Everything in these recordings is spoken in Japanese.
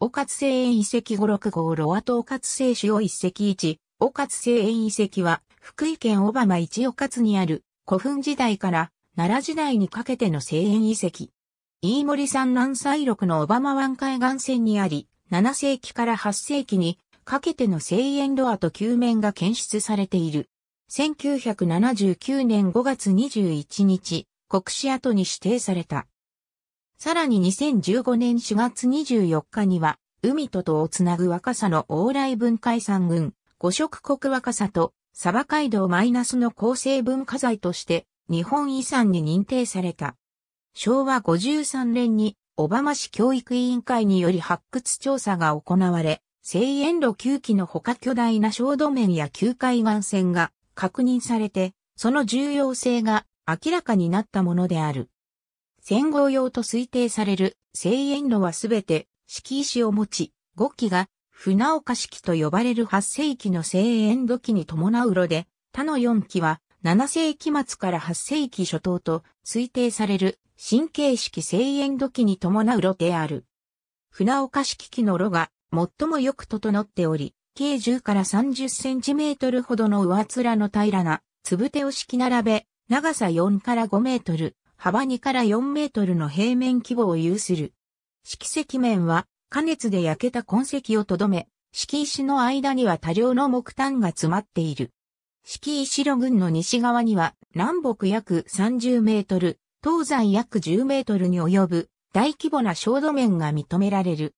おかつ聖園遺跡5 6号ロアとおかつ聖主を一石一、おかつ聖園遺跡は、福井県小浜市おかつにある、古墳時代から奈良時代にかけての聖園遺跡。飯森山南西麓の小浜湾海岸線にあり、7世紀から8世紀にかけての聖園ロアと旧面が検出されている。1979年5月21日、国史跡に指定された。さらに2015年4月24日には、海ととをつなぐ若さの往来文化遺産群、五色国若さと、サバ街道マイナスの構成文化財として、日本遺産に認定された。昭和53年に、小浜市教育委員会により発掘調査が行われ、西遠路9基のほか巨大な小土面や旧海岸線が確認されて、その重要性が明らかになったものである。戦後用と推定される製塩炉はすべて敷石を持ち、5基が船岡式と呼ばれる8世紀の製塩土器に伴う炉で、他の4基は7世紀末から8世紀初頭と推定される神経式製塩土器に伴う炉である。船岡式機の炉が最もよく整っており、計10から30センチメートルほどの上面の平らな、つぶ手を敷き並べ、長さ4から5メートル、幅2から4メートルの平面規模を有する。色石面は、加熱で焼けた痕跡をとどめ、敷石の間には多量の木炭が詰まっている。敷石路群の西側には、南北約30メートル、東西約10メートルに及ぶ大規模な焦土面が認められる。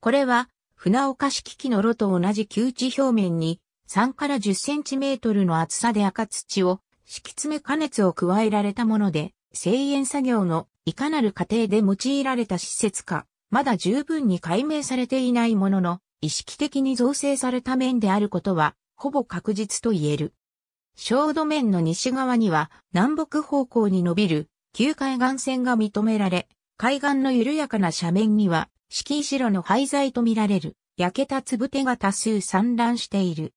これは、船岡式機の炉と同じ旧地表面に、3から10センチメートルの厚さで赤土を敷き詰め加熱を加えられたもので、生塩作業のいかなる過程で用いられた施設か、まだ十分に解明されていないものの、意識的に造成された面であることは、ほぼ確実と言える。小土面の西側には、南北方向に伸びる、旧海岸線が認められ、海岸の緩やかな斜面には、敷石炉の廃材とみられる、焼けた粒手が多数散乱している。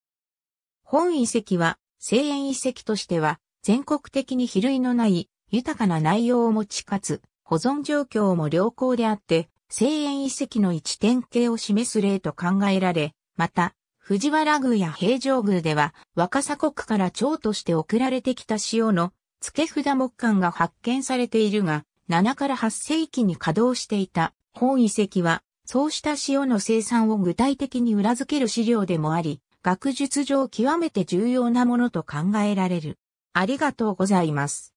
本遺跡は、製塩遺跡としては、全国的に比類のない豊かな内容を持ちかつ、保存状況も良好であって、西園遺跡の一点形を示す例と考えられ、また、藤原宮や平城宮では、若狭国から長として送られてきた塩の付け札木管が発見されているが、7から8世紀に稼働していた本遺跡は、そうした塩の生産を具体的に裏付ける資料でもあり、学術上極めて重要なものと考えられる。ありがとうございます。